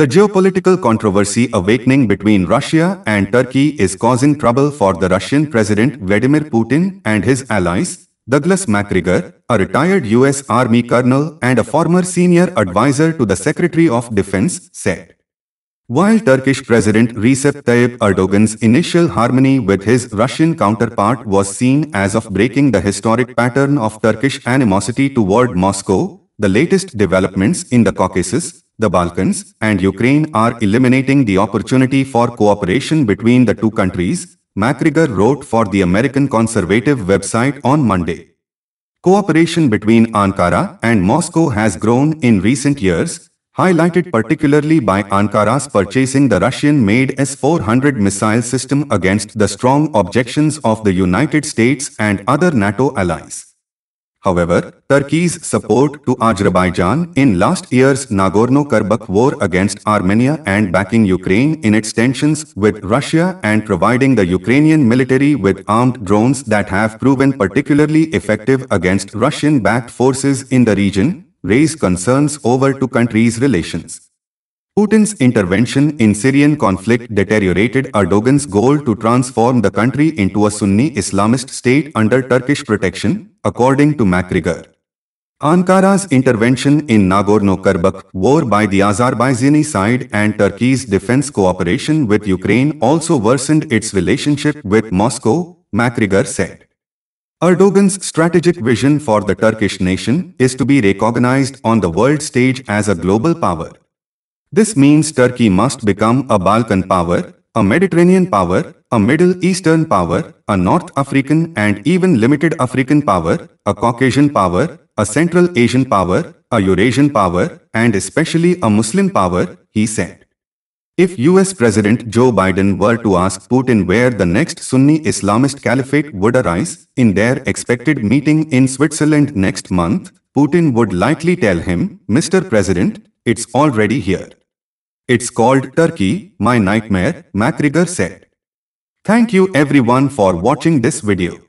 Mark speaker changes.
Speaker 1: The geopolitical controversy awakening between Russia and Turkey is causing trouble for the Russian President Vladimir Putin and his allies. Douglas MacGregor, a retired U.S. Army colonel and a former senior advisor to the Secretary of Defense, said. While Turkish President Recep Tayyip Erdogan's initial harmony with his Russian counterpart was seen as of breaking the historic pattern of Turkish animosity toward Moscow, the latest developments in the Caucasus, the Balkans, and Ukraine are eliminating the opportunity for cooperation between the two countries, MacGregor wrote for the American conservative website on Monday. Cooperation between Ankara and Moscow has grown in recent years, highlighted particularly by Ankara's purchasing the Russian-made S-400 missile system against the strong objections of the United States and other NATO allies. However, Turkey's support to Azerbaijan in last year's Nagorno-Karabakh war against Armenia and backing Ukraine in its tensions with Russia and providing the Ukrainian military with armed drones that have proven particularly effective against Russian-backed forces in the region, raise concerns over two countries' relations. Putin's intervention in Syrian conflict deteriorated Erdogan's goal to transform the country into a Sunni Islamist state under Turkish protection, according to MacGregor. Ankara's intervention in Nagorno-Karabakh war by the Azerbaijani side and Turkey's defense cooperation with Ukraine also worsened its relationship with Moscow, MacGregor said. Erdogan's strategic vision for the Turkish nation is to be recognized on the world stage as a global power. This means Turkey must become a Balkan power, a Mediterranean power, a Middle Eastern power, a North African and even limited African power, a Caucasian power, a Central Asian power, a Eurasian power, and especially a Muslim power, he said. If US President Joe Biden were to ask Putin where the next Sunni Islamist caliphate would arise, in their expected meeting in Switzerland next month, Putin would likely tell him, Mr. President, it's already here. It's called Turkey, My Nightmare, MacGregor said. Thank you everyone for watching this video.